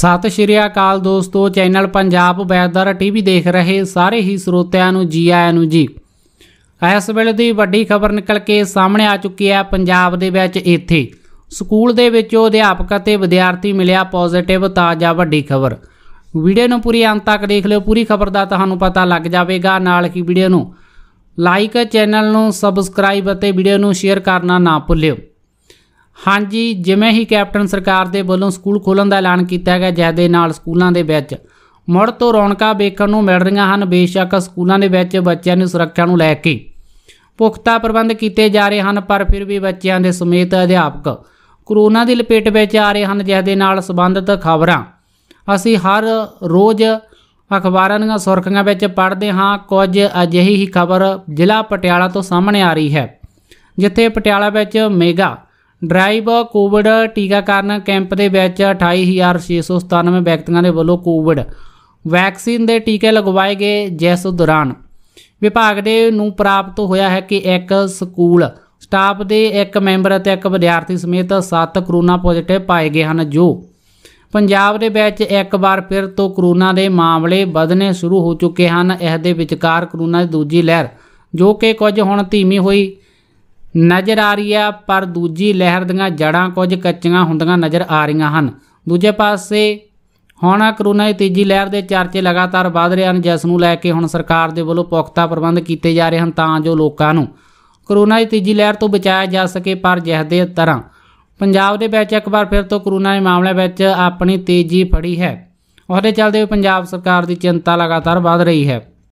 ਸਤਿ ਸ਼੍ਰੀ ਅਕਾਲ ਦੋਸਤੋ channel Punjab weather TV ਦੇਖ ਰਹੇ ਸਾਰੇ ਹੀ ਸਰੋਤਿਆਂ ਨੂੰ ਜੀ ਆਇਆਂ ਨੂੰ ਜੀ ਇਸ ਵੇਲੇ ਦੀ ਵੱਡੀ ਖਬਰ ਨਿਕਲ ਕੇ ਸਾਹਮਣੇ ਆ ਚੁੱਕੀ ਹੈ ਪੰਜਾਬ ਦੇ ਵਿੱਚ ਇੱਥੇ ਸਕੂਲ ਦੇ ਵਿੱਚ ਅਧਿਆਪਕ ਅਤੇ ਵਿਦਿਆਰਥੀ ਮਿਲਿਆ ਪੋਜ਼ਿਟਿਵ ਤਾਜ਼ਾ ਵੱਡੀ ਖਬਰ ਵੀਡੀਓ ਨੂੰ ਪੂਰੀ ਅੰਤ ਤੱਕ ਦੇਖ ਲਿਓ ਪੂਰੀ ਖਬਰ ਦਾ ਤੁਹਾਨੂੰ ਪਤਾ ਲੱਗ ਜਾਵੇਗਾ ਨਾਲ ਹੀ ਵੀਡੀਓ ਨੂੰ ਲਾਈਕ ਚੈਨਲ ਨੂੰ ਸਬਸਕ੍ਰਾਈਬ ਅਤੇ ਵੀਡੀਓ ਨੂੰ ਸ਼ੇਅਰ ਕਰਨਾ ਨਾ ਭੁੱਲਿਓ ਹਾਂਜੀ ਜਿਵੇਂ ਹੀ ਕੈਪਟਨ ਸਰਕਾਰ ਦੇ ਵੱਲੋਂ ਸਕੂਲ ਖੋਲਣ ਦਾ ਐਲਾਨ ਕੀਤਾ ਗਿਆ ਜੈ ਦੇ ਨਾਲ ਸਕੂਲਾਂ ਦੇ ਵਿੱਚ ਮੁੜ ਤੋਂ ਰੌਣਕਾਂ ਵੇਖਣ ਨੂੰ ਮਿਲ ਰਹੀਆਂ ਹਨ ਬੇਸ਼ੱਕ ਸਕੂਲਾਂ ਦੇ ਵਿੱਚ ਬੱਚਿਆਂ ਦੀ ਸੁਰੱਖਿਆ ਨੂੰ ਲੈ ਕੇ ਪੁਖਤਾ ਪ੍ਰਬੰਧ ਕੀਤੇ ਜਾ ਰਹੇ ਹਨ ਪਰ ਫਿਰ ਵੀ ਬੱਚਿਆਂ ਦੇ ਸਮੇਤ ਅਧਿਆਪਕ ਕਰੋਨਾ ਦੀ ਲਪੇਟ ਵਿੱਚ ਆ ਰਹੇ ਹਨ ਜਿਸ ਦੇ ਨਾਲ ਸੰਬੰਧਿਤ ਖਬਰਾਂ ਅਸੀਂ ਹਰ ਰੋਜ਼ ਅਖਬਾਰਾਂ ਦੀਆਂ ਸੁਰਖੀਆਂ ਵਿੱਚ ਪੜ੍ਹਦੇ ਹਾਂ ਕੁਝ ਅਜਿਹੀ ਹੀ ਖਬਰ ਜ਼ਿਲ੍ਹਾ ਪਟਿਆਲਾ ਤੋਂ ਸਾਹਮਣੇ ਆ ਰਹੀ ਹੈ ਜਿੱਥੇ ਪਟਿਆਲਾ ਵਿੱਚ ਮੇਗਾ ਡਰਾਈਵ ਕੋਵਿਡ ਟੀਕਾਕਰਨ ਕੈਂਪ ਦੇ ਵਿੱਚ 28697 ਵਿਅਕਤੀਆਂ ਦੇ ਵੱਲੋਂ ਕੋਵਿਡ ਵੈਕਸੀਨ ਦੇ ਟੀਕੇ ਲਗਵਾਏ ਗਏ ਜਿਸ ਦੌਰਾਨ ਵਿਭਾਗ ਦੇ ਨੂੰ ਪ੍ਰਾਪਤ ਹੋਇਆ ਹੈ ਕਿ ਇੱਕ ਸਕੂਲ ਸਟਾਫ ਦੇ ਇੱਕ ਮੈਂਬਰ ਅਤੇ ਇੱਕ ਵਿਦਿਆਰਥੀ ਸਮੇਤ 7 ਕਰੋਨਾ ਪੋਜ਼ਿਟਿਵ ਪਾਏ ਗਏ ਹਨ ਜੋ ਪੰਜਾਬ ਦੇ ਵਿੱਚ ਇੱਕ ਵਾਰ ਫਿਰ ਤੋਂ ਕਰੋਨਾ ਦੇ ਮਾਮਲੇ ਵਧਨੇ ਸ਼ੁਰੂ ਹੋ ਚੁੱਕੇ ਹਨ ਇਸ ਦੇ ਵਿਚਕਾਰ ਕਰੋਨਾ ਦੀ ਦੂਜੀ ਲਹਿਰ ਜੋ ਕਿ ਕੁਝ ਹੁਣ ਧੀਮੀ ਹੋਈ ਨਜ਼ਰ ਆ ਰਹੀ ਹੈ ਪਰ ਦੂਜੀ ਲਹਿਰ ਦੀਆਂ ਜੜਾਂ ਕੁਝ ਕੱਚੀਆਂ ਹੁੰਦੀਆਂ ਨਜ਼ਰ ਆ ਰਹੀਆਂ ਹਨ ਦੂਜੇ ਪਾਸੇ ਹੁਣ ਕਰੋਨਾ ਦੀ ਤੀਜੀ ਲਹਿਰ ਦੇ ਚਰਚੇ ਲਗਾਤਾਰ ਵਧ ਰਹੇ ਹਨ ਜਿਸ ਨੂੰ ਲੈ ਕੇ ਹੁਣ ਸਰਕਾਰ ਦੇ ਵੱਲੋਂ ਪੁਖਤਾ ਪ੍ਰਬੰਧ ਕੀਤੇ ਜਾ ਰਹੇ ਹਨ ਤਾਂ ਜੋ ਲੋਕਾਂ ਨੂੰ ਕਰੋਨਾ ਦੀ ਤੀਜੀ ਲਹਿਰ ਤੋਂ ਬਚਾਇਆ ਜਾ ਸਕੇ ਪਰ ਜਿਸ ਦੇ ਤਰ੍ਹਾਂ ਪੰਜਾਬ ਦੇ ਵਿੱਚ ਇੱਕ ਵਾਰ ਫਿਰ ਤੋਂ ਕਰੋਨਾ ਦੇ ਮਾਮਲੇ ਵਿੱਚ ਆਪਣੀ ਤੇਜ਼ੀ ਫੜੀ ਹੈ ਉਹਦੇ ਚੱਲਦੇ ਪੰਜਾਬ ਸਰਕਾਰ ਦੀ ਚਿੰਤਾ ਲਗਾਤਾਰ ਵਧ ਰਹੀ ਹੈ